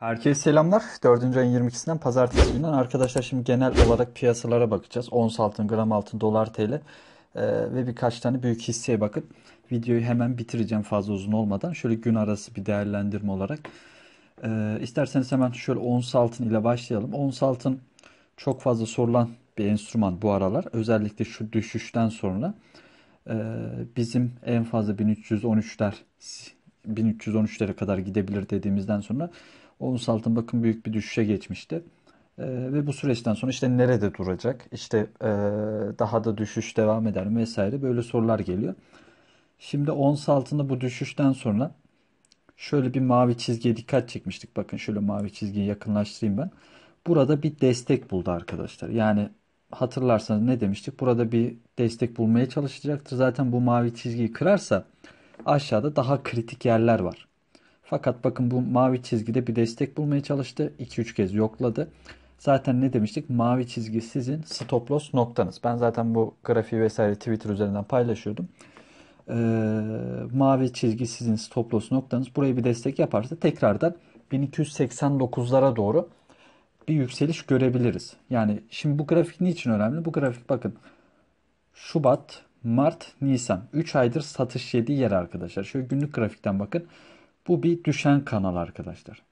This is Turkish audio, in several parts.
Herkese selamlar. 4. ayın 22'sinden pazartesi gününden arkadaşlar şimdi genel olarak piyasalara bakacağız. Ons altın, gram altın, dolar, TL e, ve birkaç tane büyük hisseye bakıp videoyu hemen bitireceğim fazla uzun olmadan. Şöyle gün arası bir değerlendirme olarak. E, isterseniz hemen şöyle ons altın ile başlayalım. Ons altın çok fazla sorulan bir enstrüman bu aralar. Özellikle şu düşüşten sonra e, bizim en fazla 1313'ler 1313'lere kadar gidebilir dediğimizden sonra Ons altın bakın büyük bir düşüşe geçmişti. E, ve bu süreçten sonra işte nerede duracak? İşte e, daha da düşüş devam eder mi vesaire böyle sorular geliyor. Şimdi ons altında bu düşüşten sonra şöyle bir mavi çizgiye dikkat çekmiştik. Bakın şöyle mavi çizgiyi yakınlaştırayım ben. Burada bir destek buldu arkadaşlar. Yani hatırlarsanız ne demiştik? Burada bir destek bulmaya çalışacaktır. Zaten bu mavi çizgiyi kırarsa aşağıda daha kritik yerler var. Fakat bakın bu mavi çizgide bir destek bulmaya çalıştı. 2-3 kez yokladı. Zaten ne demiştik? Mavi çizgi sizin stop loss noktanız. Ben zaten bu grafiği vesaire Twitter üzerinden paylaşıyordum. Ee, mavi çizgi sizin stop loss noktanız. Buraya bir destek yaparsa tekrardan 1289'lara doğru bir yükseliş görebiliriz. Yani şimdi bu grafik niçin önemli? Bu grafik bakın Şubat, Mart, Nisan 3 aydır satış yediği yer arkadaşlar. Şöyle günlük grafikten bakın. Bu bir düşen kanal arkadaşlar.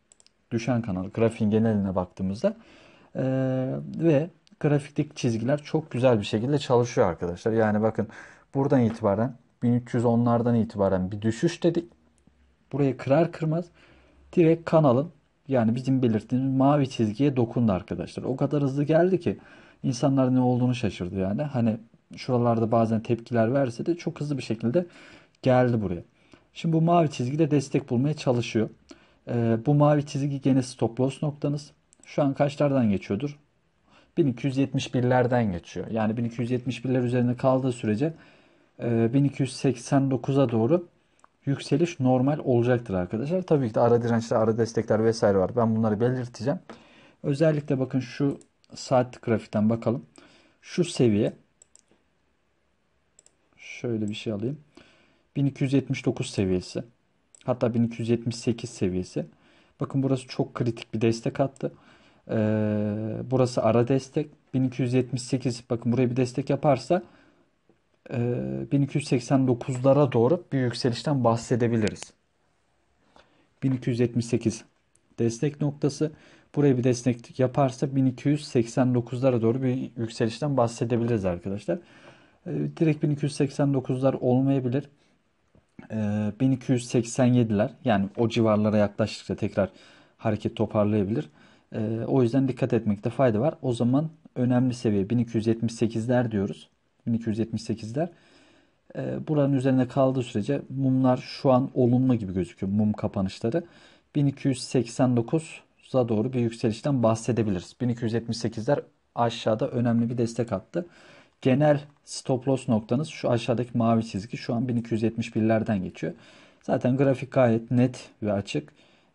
Düşen kanal. Grafiğin geneline baktığımızda e, ve grafikteki çizgiler çok güzel bir şekilde çalışıyor arkadaşlar. Yani bakın buradan itibaren 1310'lardan itibaren bir düşüş dedik. Burayı kırar kırmaz direkt kanalın yani bizim belirttiğimiz mavi çizgiye dokundu arkadaşlar. O kadar hızlı geldi ki insanlar ne olduğunu şaşırdı yani. Hani şuralarda bazen tepkiler verse de çok hızlı bir şekilde geldi buraya. Şimdi bu mavi çizgi de destek bulmaya çalışıyor. Ee, bu mavi çizgi gene stop loss noktanız. Şu an kaçlardan geçiyordur? 1271'lerden geçiyor. Yani 1271'ler üzerinde kaldığı sürece 1289'a e, doğru yükseliş normal olacaktır arkadaşlar. Tabii ki de ara dirençler, ara destekler vesaire var. Ben bunları belirteceğim. Özellikle bakın şu saat grafikten bakalım. Şu seviye şöyle bir şey alayım. 1279 seviyesi. Hatta 1278 seviyesi. Bakın burası çok kritik bir destek attı. Ee, burası ara destek. 1278 bakın buraya bir destek yaparsa e, 1289'lara doğru bir yükselişten bahsedebiliriz. 1278 destek noktası. Buraya bir destek yaparsa 1289'lara doğru bir yükselişten bahsedebiliriz arkadaşlar. Ee, direkt 1289'lar olmayabilir. 1287'ler ee, yani o civarlara yaklaştıkça tekrar hareket toparlayabilir. Ee, o yüzden dikkat etmekte fayda var. O zaman önemli seviye 1278'ler diyoruz. 1278'ler ee, buranın üzerine kaldığı sürece mumlar şu an olumlu gibi gözüküyor mum kapanışları. 1289'a doğru bir yükselişten bahsedebiliriz. 1278'ler aşağıda önemli bir destek attı genel stop loss noktanız şu aşağıdaki mavi çizgi şu an 1271'lerden geçiyor. Zaten grafik gayet net ve açık.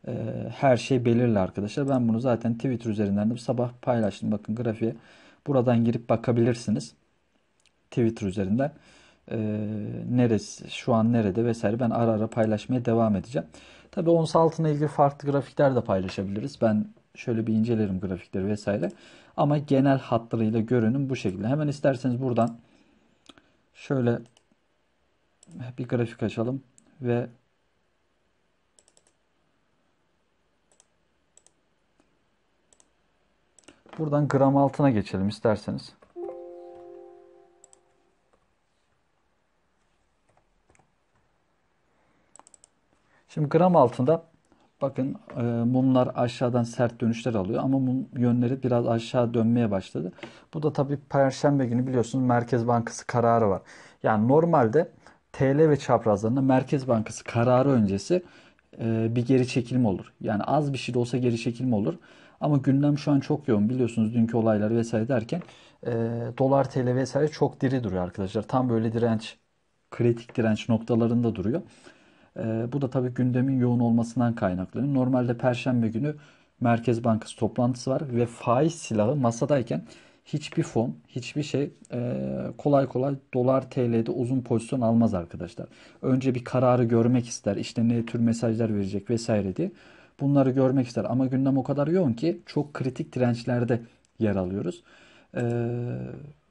Ee, her şey belirli arkadaşlar. Ben bunu zaten Twitter üzerinden de sabah paylaştım. Bakın grafiğe buradan girip bakabilirsiniz. Twitter üzerinden e, neresi şu an nerede vesaire ben ara ara paylaşmaya devam edeceğim. Tabi ons altına ilgili farklı grafikler de paylaşabiliriz. Ben şöyle bir incelerim grafikleri vesaire. Ama genel hatlarıyla görünüm bu şekilde. Hemen isterseniz buradan şöyle bir grafik açalım ve buradan gram altına geçelim isterseniz. Şimdi gram altında Bakın e, mumlar aşağıdan sert dönüşler alıyor ama mum yönleri biraz aşağı dönmeye başladı. Bu da tabii Perşembe günü biliyorsunuz Merkez Bankası kararı var. Yani normalde TL ve çaprazlarında Merkez Bankası kararı öncesi e, bir geri çekilme olur. Yani az bir şey de olsa geri çekilme olur. Ama gündem şu an çok yoğun biliyorsunuz dünkü olaylar vesaire derken e, dolar TL vesaire çok diri duruyor arkadaşlar. Tam böyle direnç kritik direnç noktalarında duruyor. E, bu da tabii gündemin yoğun olmasından kaynaklanıyor. Normalde perşembe günü Merkez Bankası toplantısı var ve faiz silahı masadayken hiçbir fon, hiçbir şey e, kolay kolay dolar TL'de uzun pozisyon almaz arkadaşlar. Önce bir kararı görmek ister. işte ne tür mesajlar verecek vesaire diye. Bunları görmek ister ama gündem o kadar yoğun ki çok kritik dirençlerde yer alıyoruz. E,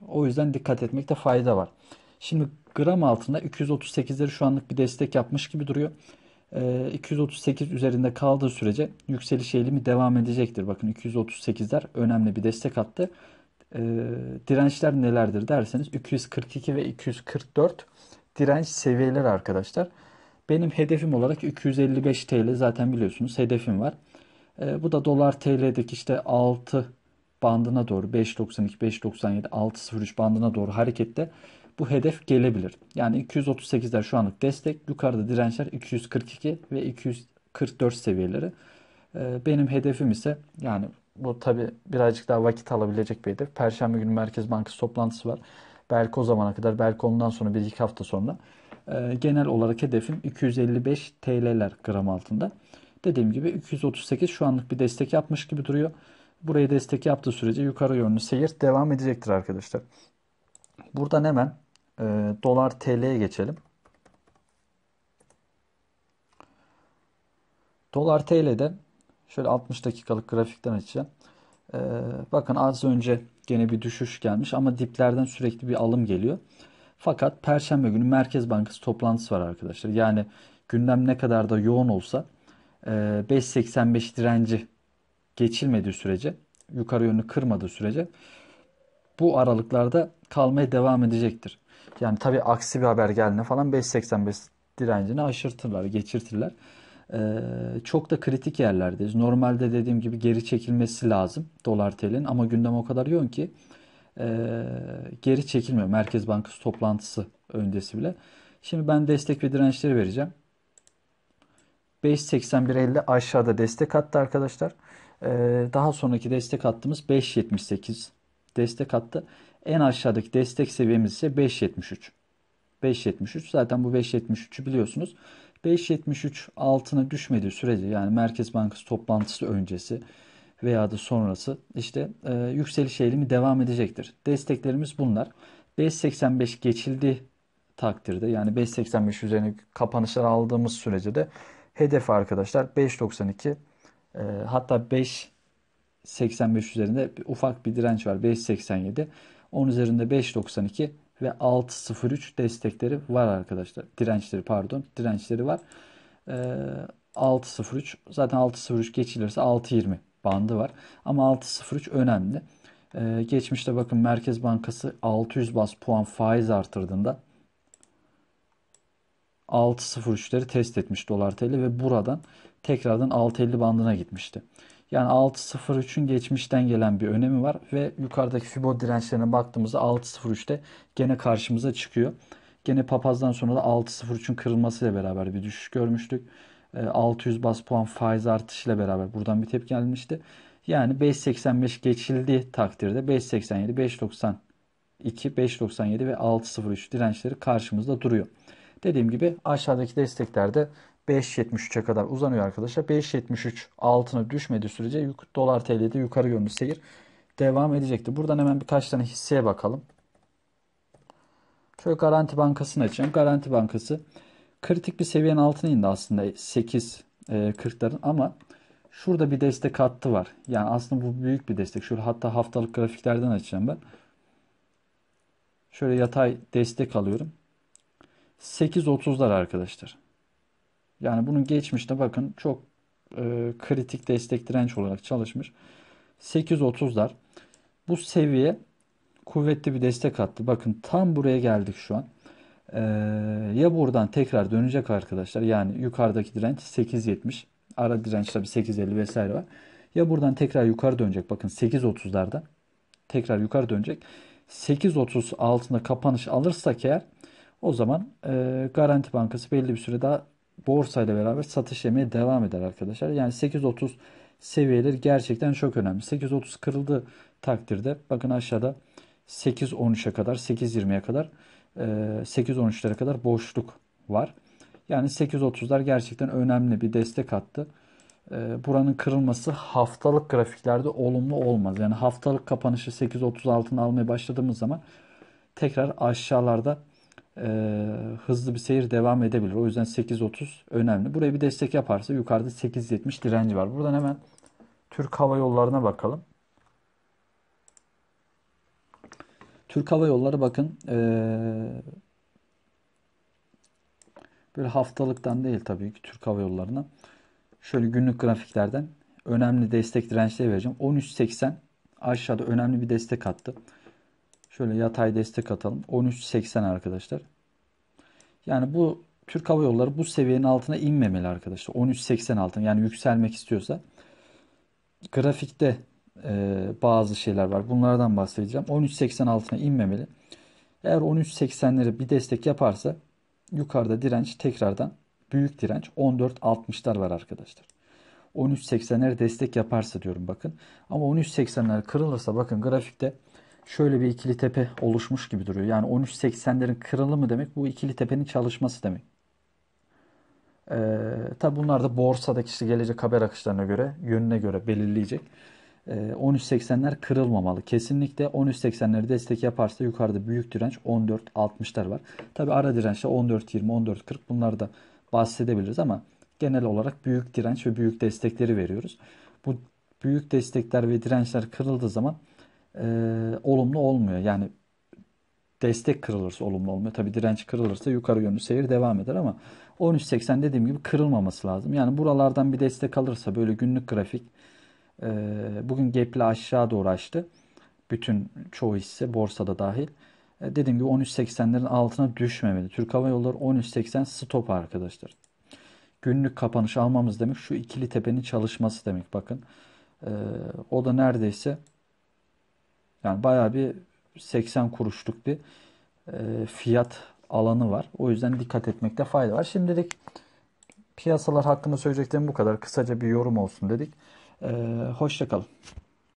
o yüzden dikkat etmekte fayda var. Şimdi gram altında 238'leri şu anlık bir destek yapmış gibi duruyor. 238 ee, üzerinde kaldığı sürece yükseliş eğilimi devam edecektir. Bakın 238'ler önemli bir destek attı. Ee, dirençler nelerdir derseniz 242 ve 244 direnç seviyeleri arkadaşlar. Benim hedefim olarak 255 TL zaten biliyorsunuz hedefim var. Ee, bu da dolar TL'deki işte 6 bandına doğru 5.92 5.97 6.03 bandına doğru harekette bu hedef gelebilir. Yani 238'ler şu anlık destek. Yukarıda dirençler 242 ve 244 seviyeleri. Ee, benim hedefim ise yani bu tabi birazcık daha vakit alabilecek bir hedef. Perşembe günü Merkez Bankası toplantısı var. Belki o zamana kadar belki ondan sonra bir iki hafta sonra ee, genel olarak hedefim 255 TL'ler gram altında. Dediğim gibi 238 şu anlık bir destek yapmış gibi duruyor. Burayı destek yaptığı sürece yukarı yönlü seyir devam edecektir arkadaşlar. Buradan hemen e, dolar TL'ye geçelim. Dolar TL'de şöyle 60 dakikalık grafikten açacağım. E, bakın az önce gene bir düşüş gelmiş ama diplerden sürekli bir alım geliyor. Fakat Perşembe günü Merkez Bankası toplantısı var arkadaşlar. Yani gündem ne kadar da yoğun olsa 5.85 e, direnci geçilmediği sürece yukarı yönünü kırmadığı sürece bu aralıklarda kalmaya devam edecektir. Yani tabi aksi bir haber geldiğinde falan 5.85 direncini aşırtırlar, geçirtirler. Ee, çok da kritik yerlerdeyiz. Normalde dediğim gibi geri çekilmesi lazım dolar telin ama gündem o kadar yoğun ki e, geri çekilmiyor. Merkez Bankası toplantısı öncesi bile. Şimdi ben destek ve dirençleri vereceğim. 5.81.50 aşağıda destek hattı arkadaşlar. Ee, daha sonraki destek hattımız 5.78 destek hattı. En aşağıdaki destek seviyemiz ise 5.73. 5.73 zaten bu 5.73'ü biliyorsunuz. 5.73 altına düşmediği sürece yani Merkez Bankası toplantısı öncesi veya da sonrası işte e, yükseliş eğilimi devam edecektir. Desteklerimiz bunlar. 5.85 geçildi takdirde yani 5.85 üzerine kapanışlar aldığımız sürece de hedef arkadaşlar 5.92 e, hatta 5 85 üzerinde bir, ufak bir direnç var 5.87. Onun üzerinde 5.92 ve 6.03 destekleri var arkadaşlar. Dirençleri pardon dirençleri var. Ee, 6.03 zaten 6.03 geçilirse 6.20 bandı var. Ama 6.03 önemli. Ee, geçmişte bakın Merkez Bankası 600 bas puan faiz artırdığında 6.03'leri test etmiş dolar TL ve buradan tekrardan 6.50 bandına gitmişti. Yani 6.03'ün geçmişten gelen bir önemi var ve yukarıdaki Fibo dirençlerine baktığımızda 6.03'te gene karşımıza çıkıyor. Gene papazdan sonra da 6.03'ün kırılmasıyla beraber bir düşüş görmüştük. 600 ee, bas puan faiz artışıyla beraber buradan bir tepki gelmişti. Yani 5.85 geçildi takdirde 5.87, 5.92, 5.97 ve 6.03 dirençleri karşımızda duruyor. Dediğim gibi aşağıdaki desteklerde 5.73'e kadar uzanıyor arkadaşlar. 5.73 altına düşmediği sürece dolar TL'de yukarı yönlü seyir devam edecekti. Buradan hemen birkaç tane hisseye bakalım. Şöyle Garanti Bankası'nı açayım. Garanti Bankası kritik bir seviyenin altına indi aslında 840'ların e, ama şurada bir destek hattı var. Yani aslında bu büyük bir destek. Şöyle hatta haftalık grafiklerden açacağım ben. Şöyle yatay destek alıyorum. 8.30'lar arkadaşlar. Yani bunun geçmişte bakın çok e, kritik destek direnç olarak çalışmış. 8.30'lar. Bu seviye kuvvetli bir destek attı. Bakın tam buraya geldik şu an. Ee, ya buradan tekrar dönecek arkadaşlar. Yani yukarıdaki direnç 8.70. Ara direnç tabi 8.50 vesaire var. Ya buradan tekrar yukarı dönecek. Bakın 8.30'larda tekrar yukarı dönecek. 8.30 altında kapanış alırsak eğer o zaman e, Garanti Bankası belli bir süre daha borsayla beraber satış yemeye devam eder arkadaşlar. Yani 830 seviyeleri gerçekten çok önemli. 830 kırıldı takdirde bakın aşağıda 8.13'e kadar 8.20'ye kadar 8.13'lere kadar boşluk var. Yani 8.30'lar gerçekten önemli bir destek attı. Buranın kırılması haftalık grafiklerde olumlu olmaz. Yani haftalık kapanışı 8.30 altına almaya başladığımız zaman tekrar aşağılarda e, hızlı bir seyir devam edebilir. O yüzden 8.30 önemli. Buraya bir destek yaparsa yukarıda 8.70 direnci var. Buradan hemen Türk Hava Yolları'na bakalım. Türk Hava Yolları bakın e, böyle haftalıktan değil tabii ki Türk Hava Yolları'na. Şöyle günlük grafiklerden önemli destek dirençleri vereceğim. 13.80 aşağıda önemli bir destek attı. Şöyle yatay destek atalım. 13.80 arkadaşlar. Yani bu Türk Hava Yolları bu seviyenin altına inmemeli arkadaşlar. 13.80 altına yani yükselmek istiyorsa. Grafikte e, bazı şeyler var. Bunlardan bahsedeceğim. 13.80 altına inmemeli. Eğer 13.80'leri bir destek yaparsa yukarıda direnç tekrardan büyük direnç 14.60'lar var arkadaşlar. 13.80'ler destek yaparsa diyorum bakın. Ama 13.80'ler kırılırsa bakın grafikte şöyle bir ikili tepe oluşmuş gibi duruyor. Yani 13.80'lerin kırılımı demek bu ikili tepenin çalışması demek. Ee, tabi bunlar da borsadaki işte gelecek haber akışlarına göre, yönüne göre belirleyecek. Ee, 13.80'ler kırılmamalı. Kesinlikle 13.80'leri destek yaparsa yukarıda büyük direnç 14.60'lar var. Tabi ara dirençte 14.20, 14.40 bunları da bahsedebiliriz ama genel olarak büyük direnç ve büyük destekleri veriyoruz. Bu büyük destekler ve dirençler kırıldığı zaman e, olumlu olmuyor. Yani destek kırılırsa olumlu olmuyor. Tabi direnç kırılırsa yukarı yönlü seyir devam eder ama 13.80 dediğim gibi kırılmaması lazım. Yani buralardan bir destek alırsa böyle günlük grafik e, bugün gap'le aşağı doğru açtı. Bütün çoğu hisse borsada dahil. E, dediğim gibi 13.80'lerin altına düşmemeli. Türk Hava Yolları 13.80 stop arkadaşlar. Günlük kapanış almamız demek şu ikili tepenin çalışması demek bakın. E, o da neredeyse yani bayağı bir 80 kuruşluk bir e, fiyat alanı var. O yüzden dikkat etmekte fayda var. Şimdilik piyasalar hakkında söyleyeceklerim bu kadar. Kısaca bir yorum olsun dedik. E, Hoşçakalın.